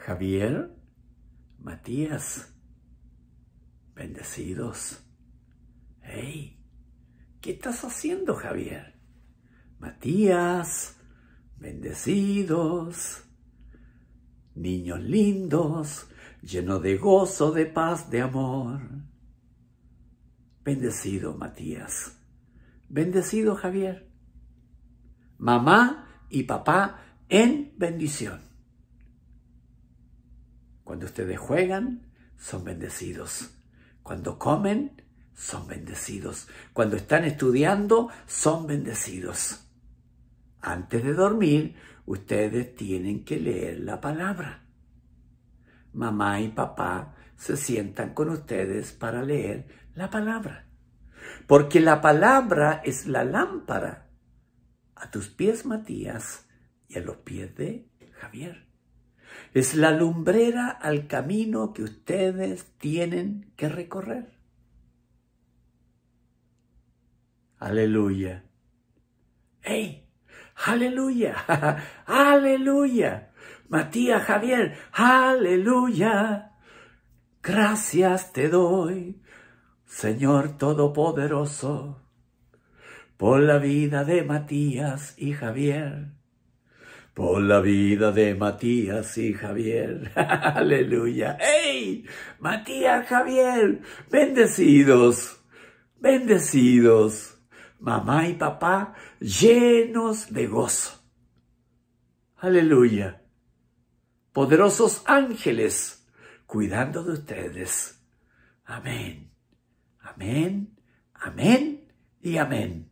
Javier, Matías, bendecidos. ¡Hey! ¿Qué estás haciendo, Javier? Matías, bendecidos. Niños lindos, lleno de gozo, de paz, de amor. Bendecido, Matías. Bendecido, Javier. Mamá y papá en bendición. Cuando ustedes juegan, son bendecidos. Cuando comen, son bendecidos. Cuando están estudiando, son bendecidos. Antes de dormir, ustedes tienen que leer la palabra. Mamá y papá se sientan con ustedes para leer la palabra. Porque la palabra es la lámpara a tus pies, Matías, y a los pies de Javier. Es la lumbrera al camino que ustedes tienen que recorrer. Aleluya. ¡Ey! ¡Aleluya! ¡Aleluya! Matías Javier, ¡Aleluya! Gracias te doy, Señor Todopoderoso, por la vida de Matías y Javier por la vida de Matías y Javier. Aleluya. ¡Ey! Matías, Javier, bendecidos, bendecidos. Mamá y papá llenos de gozo. Aleluya. Poderosos ángeles cuidando de ustedes. Amén. Amén. Amén y amén.